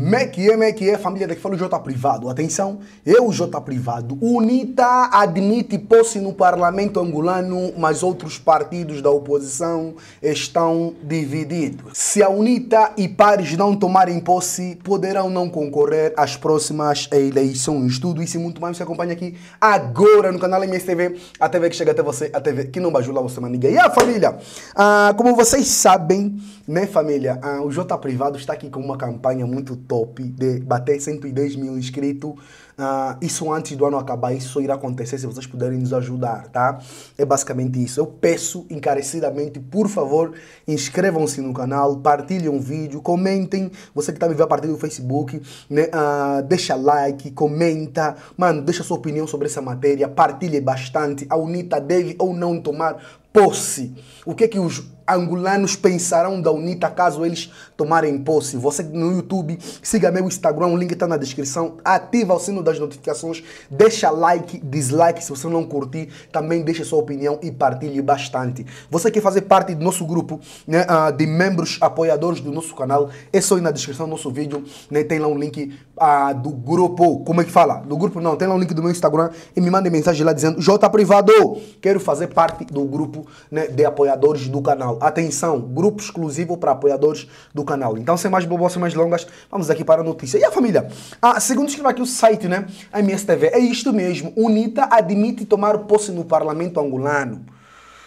Mequie, Mequie, é família daqui fala o J privado. Atenção, eu J privado. UNITA admite posse no parlamento angolano, mas outros partidos da oposição estão divididos. Se a UNITA e pares não tomarem posse, poderão não concorrer às próximas eleições. Tudo isso e muito mais você acompanha aqui agora no canal MSTV, a TV que chega até você, a TV que não bajula você, maniga. E a família, ah, como vocês sabem, né família, ah, o J privado está aqui com uma campanha muito top de bater 110 mil inscritos. Uh, ah, isso antes do ano acabar, isso só irá acontecer se vocês puderem nos ajudar, tá? É basicamente isso. Eu peço encarecidamente, por favor, inscrevam-se no canal, partilhem o vídeo, comentem. Você que está me vendo a partir do Facebook, né? Uh, deixa like, comenta, mano, deixa sua opinião sobre essa matéria, partilhe bastante. A UNITA deve ou não tomar posse. O que é que os angolanos pensarão da UNITA caso eles tomarem posse. Você no YouTube, siga meu Instagram, o link está na descrição. Ativa o sino das notificações, deixa like, dislike se você não curtir. Também deixa sua opinião e partilhe bastante. Você quer fazer parte do nosso grupo né, ah, de membros apoiadores do nosso canal, é só ir na descrição do nosso vídeo. Né, tem lá um link uh, do grupo, como é que fala? Do grupo não, tem lá um link do meu Instagram e me manda mensagem lá dizendo J Privado, quero fazer parte do grupo né, de apoiadores do canal atenção, grupo exclusivo para apoiadores do canal. Então, sem mais bobos, sem mais longas, vamos aqui para a notícia. E a família? Ah, segundo escreve aqui o site, né? MSTV, é isto mesmo. UNITA admite tomar posse no parlamento angolano.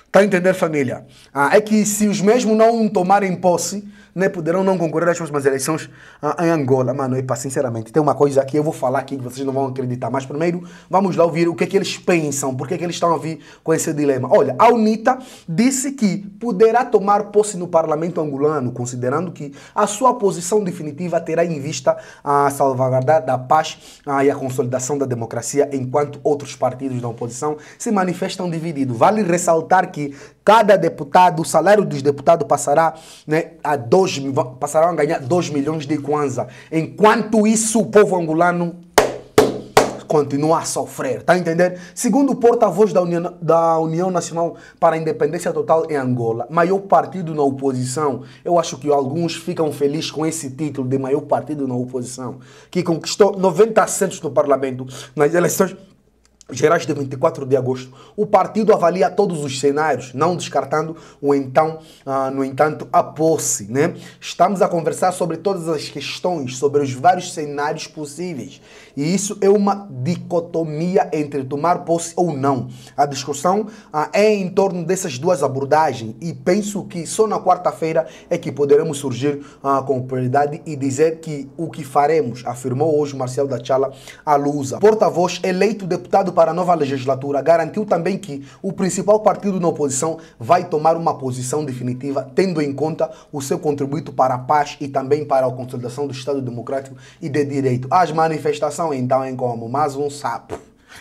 Está a entender, família? Ah, é que se os mesmos não tomarem posse, né, poderão não concorrer às próximas eleições em Angola. Mano, epa, sinceramente, tem uma coisa que eu vou falar aqui que vocês não vão acreditar, mas primeiro vamos lá ouvir o que é que eles pensam, porque é que eles estão a vir com esse dilema. Olha, a UNITA disse que poderá tomar posse no parlamento angolano, considerando que a sua posição definitiva terá em vista a salvaguarda da paz ah, e a consolidação da democracia, enquanto outros partidos da oposição se manifestam divididos. Vale ressaltar que cada deputado, o salário dos deputados passará né, a 12 dois, passarão a ganhar 2 milhões de kwanza. Enquanto isso, o povo angolano continua a sofrer, está a entender? Segundo o porta-voz da União, da União Nacional para a Independência Total em Angola, maior partido na oposição, eu acho que alguns ficam felizes com esse título de maior partido na oposição, que conquistou 90 assentos no parlamento nas eleições gerais de 24 de agosto. O partido avalia todos os cenários, não descartando o então, uh, no entanto, a posse. Né? Estamos a conversar sobre todas as questões, sobre os vários cenários possíveis. E isso é uma dicotomia entre tomar posse ou não. A discussão uh, é em torno dessas duas abordagens e penso que só na quarta-feira é que poderemos surgir uh, com prioridade e dizer que o que faremos, afirmou hoje Marcelo da Chala Alusa, porta-voz eleito deputado para para a nova legislatura, garantiu também que o principal partido na oposição vai tomar uma posição definitiva, tendo em conta o seu contributo para a paz e também para a consolidação do Estado Democrático e de Direito. As manifestações então em como mais um sapo.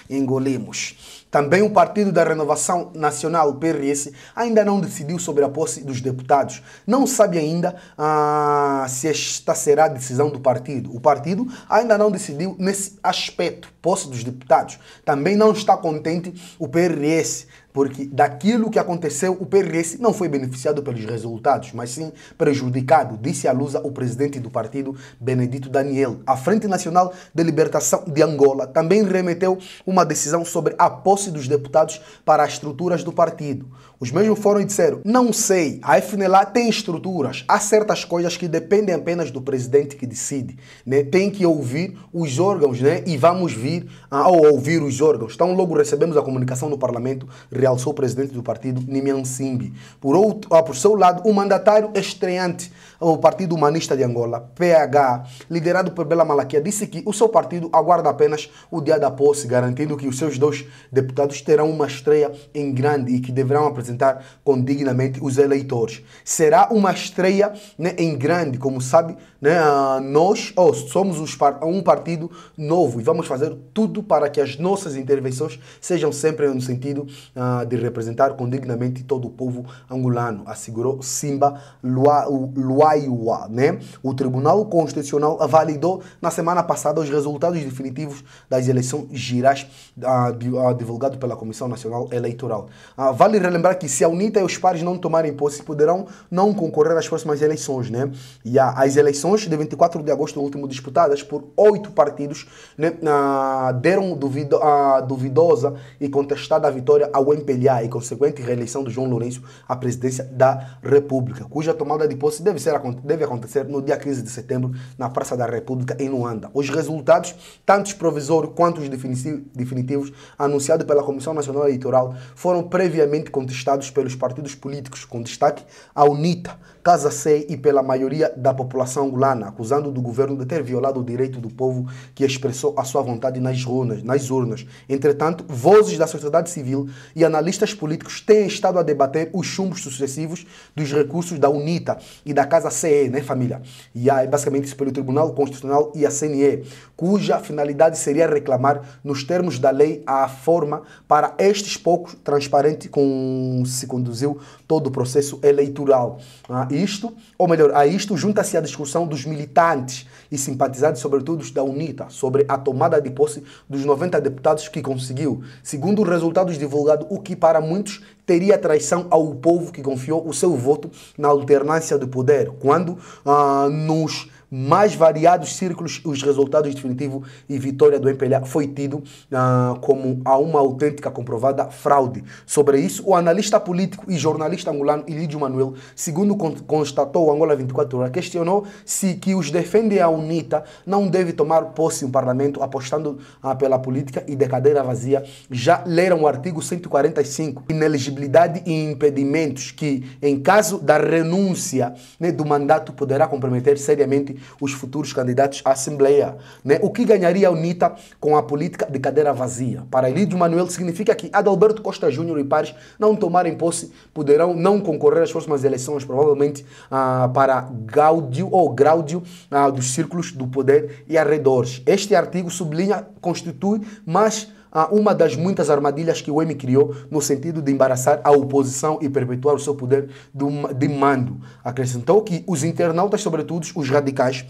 Engolimos. Também o Partido da Renovação Nacional, o PRS, ainda não decidiu sobre a posse dos deputados. Não sabe ainda ah, se esta será a decisão do partido. O partido ainda não decidiu nesse aspecto, posse dos deputados. Também não está contente o PRS, porque daquilo que aconteceu, o PRS não foi beneficiado pelos resultados, mas sim prejudicado, disse a Lusa o presidente do partido, Benedito Daniel. A Frente Nacional de Libertação de Angola também remeteu uma decisão sobre a posse desligou dos deputados para as estruturas do partido. Os mesmos foram e disseram: Não sei, a FNLA tem estruturas, há certas coisas que dependem apenas do presidente que decide. Né? Tem que ouvir os órgãos, né? E vamos vir ao ouvir os órgãos. Então, logo recebemos a comunicação no parlamento, realçou o presidente do partido, Nimian Simbi. Por, outro, ah, por seu lado, o mandatário estreante, o Partido Humanista de Angola, PH, liderado por Bela Malaquia, disse que o seu partido aguarda apenas o dia da posse, garantindo que os seus dois deputados deputados terão uma estreia em grande e que deverão apresentar condignamente os eleitores. Será uma estreia né, em grande, como sabe, né, nós oh, somos os, um partido novo e vamos fazer tudo para que as nossas intervenções sejam sempre no sentido uh, de representar condignamente todo o povo angolano, assegurou Simba Luaiwa. Né? O Tribunal Constitucional validou na semana passada os resultados definitivos das eleições girais uh, divulgadas divulgado pela Comissão Nacional Eleitoral. Ah, vale relembrar que se a UNITA e os pares não tomarem posse, poderão não concorrer às próximas eleições, né? E ah, as eleições de 24 de agosto, último disputadas por oito partidos, né? Ah, deram duvido, ah, duvidosa e contestada a vitória ao MPLA e consequente reeleição do João Lourenço à presidência da República, cuja tomada de posse deve, ser, deve acontecer no dia 15 de setembro na Praça da República, em Luanda. Os resultados, tanto provisórios quanto os definitivos, anunciados pela Comissão Nacional Eleitoral foram previamente contestados pelos partidos políticos, com destaque à UNITA, Casa C e pela maioria da população angolana, acusando do governo de ter violado o direito do povo que expressou a sua vontade nas urnas. Nas urnas. Entretanto, vozes da sociedade civil e analistas políticos têm estado a debater os chumbos sucessivos dos recursos da UNITA e da Casa CE, né, família? E é basicamente isso pelo Tribunal Constitucional e a CNE, cuja finalidade seria reclamar, nos termos da lei, a forma forma, para estes poucos, transparente com se conduziu todo o processo eleitoral. A ah, isto, ou melhor, a isto junta-se a discussão dos militantes e simpatizantes, sobretudo da UNITA, sobre a tomada de posse dos 90 deputados que conseguiu, segundo os resultados divulgados, o que para muitos teria traição ao povo que confiou o seu voto na alternância do poder, quando ah, nos mais variados círculos, os resultados definitivos e vitória do MPLA foi tido ah, como a uma autêntica comprovada fraude. Sobre isso, o analista político e jornalista angolano Ilídio Manuel, segundo constatou o Angola 24 Horas, questionou se que os defende a UNITA não deve tomar posse no parlamento apostando ah, pela política e de cadeira vazia. Já leram o artigo 145, ineligibilidade e impedimentos que, em caso da renúncia né, do mandato, poderá comprometer seriamente os futuros candidatos à Assembleia. Né? O que ganharia a UNITA com a política de cadeira vazia? Para Elidio Manuel, significa que Adalberto Costa Júnior e pares não tomarem posse, poderão não concorrer às próximas eleições, provavelmente ah, para Gáudio ou Gráudio ah, dos círculos do poder e arredores. Este artigo sublinha, constitui mais uma das muitas armadilhas que o M criou no sentido de embaraçar a oposição e perpetuar o seu poder de mando. Acrescentou que os internautas, sobretudo os radicais,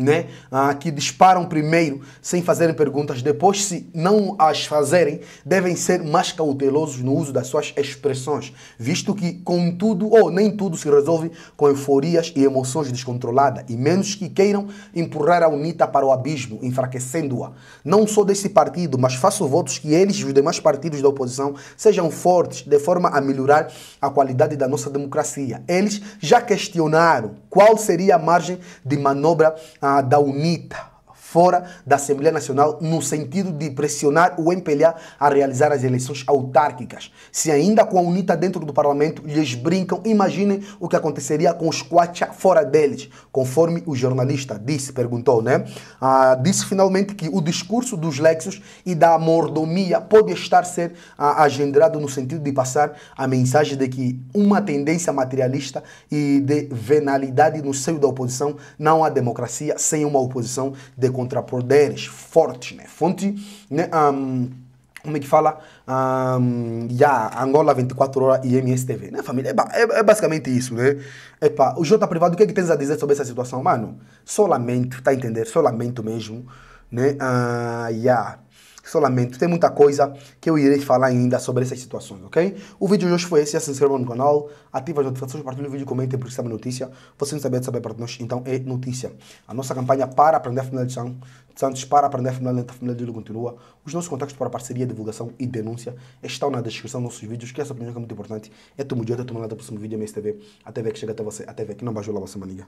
né, ah, que disparam primeiro sem fazerem perguntas, depois, se não as fazerem, devem ser mais cautelosos no uso das suas expressões, visto que, contudo, ou nem tudo se resolve com euforias e emoções descontroladas, e menos que queiram empurrar a UNITA para o abismo, enfraquecendo-a. Não sou desse partido, mas faço votos que eles e os demais partidos da oposição sejam fortes, de forma a melhorar a qualidade da nossa democracia. Eles já questionaram qual seria a margem de manobra. Ah, da UNITA, fora da Assembleia Nacional no sentido de pressionar o MPLA a realizar as eleições autárquicas. Se ainda com a UNITA dentro do parlamento lhes brincam, imaginem o que aconteceria com os Quacha fora deles, conforme o jornalista disse, perguntou, né? Ah, disse finalmente que o discurso dos Lexos e da mordomia pode estar ser ah, agendado no sentido de passar a mensagem de que uma tendência materialista e de venalidade no seio da oposição não há democracia sem uma oposição de contra poderes fortes, né? Fonte, né? Um, como é que fala? Um, yeah, Angola 24 horas e MSTV, né, família? É, é, é basicamente isso, né? Epa, o Jota Privado, o que é que tens a dizer sobre essa situação? Mano, só lamento, tá a entender? Só lamento mesmo, né? Uh, yeah isolamento. Tem muita coisa que eu irei falar ainda sobre essas situações, ok? O vídeo de hoje foi esse. Já se inscreva no canal, ativa as notificações, compartilhe o vídeo, comente porque sabe é notícia. Você não sabia de saber para nós, então é notícia. A nossa campanha para aprender a família de Santos, para aprender a família da família de Lula continua. Os nossos contatos para parceria, divulgação e denúncia estão na descrição dos nossos vídeos, que essa opinião é muito importante. É tu, mulher, é tu, malada, próximo vídeo, MSTV. A TV que chega até você, a TV que não bajula você, maniga.